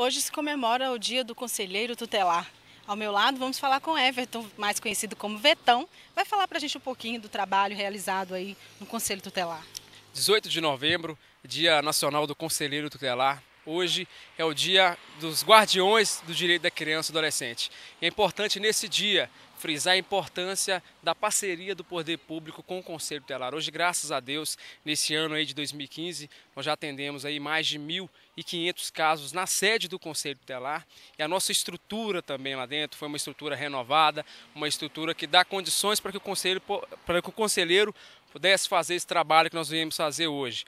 Hoje se comemora o Dia do Conselheiro Tutelar. Ao meu lado, vamos falar com Everton, mais conhecido como Vetão. Vai falar para a gente um pouquinho do trabalho realizado aí no Conselho Tutelar. 18 de novembro, Dia Nacional do Conselheiro Tutelar. Hoje é o dia dos guardiões do direito da criança e adolescente. É importante nesse dia frisar a importância da parceria do poder público com o Conselho Tutelar. Hoje, graças a Deus, nesse ano aí de 2015, nós já atendemos aí mais de 1.500 casos na sede do Conselho Tutelar e a nossa estrutura também lá dentro foi uma estrutura renovada, uma estrutura que dá condições para que o conselho, para que o conselheiro pudesse fazer esse trabalho que nós viemos fazer hoje.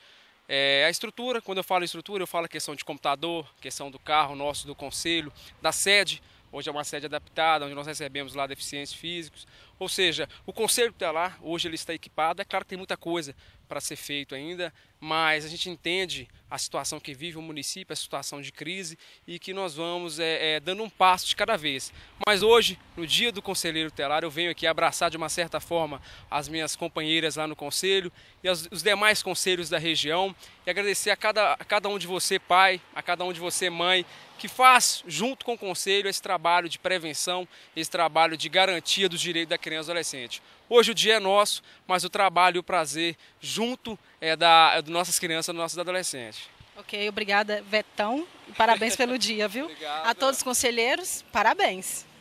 É, a estrutura, quando eu falo estrutura, eu falo questão de computador, questão do carro nosso, do conselho, da sede, hoje é uma sede adaptada, onde nós recebemos lá deficientes físicos, ou seja, o conselho está lá, hoje ele está equipado. É claro que tem muita coisa para ser feito ainda, mas a gente entende a situação que vive o município, a situação de crise e que nós vamos é, é, dando um passo de cada vez. Mas hoje, no dia do conselheiro telar, eu venho aqui abraçar de uma certa forma as minhas companheiras lá no conselho e as, os demais conselhos da região e agradecer a cada, a cada um de você, pai, a cada um de você, mãe, que faz junto com o conselho esse trabalho de prevenção, esse trabalho de garantia dos direitos da criança e adolescente. Hoje o dia é nosso, mas o trabalho e o prazer junto é da é nossas crianças, dos nossos adolescentes. Ok, obrigada, Vetão. Parabéns pelo dia, viu? Obrigado. A todos os conselheiros, parabéns.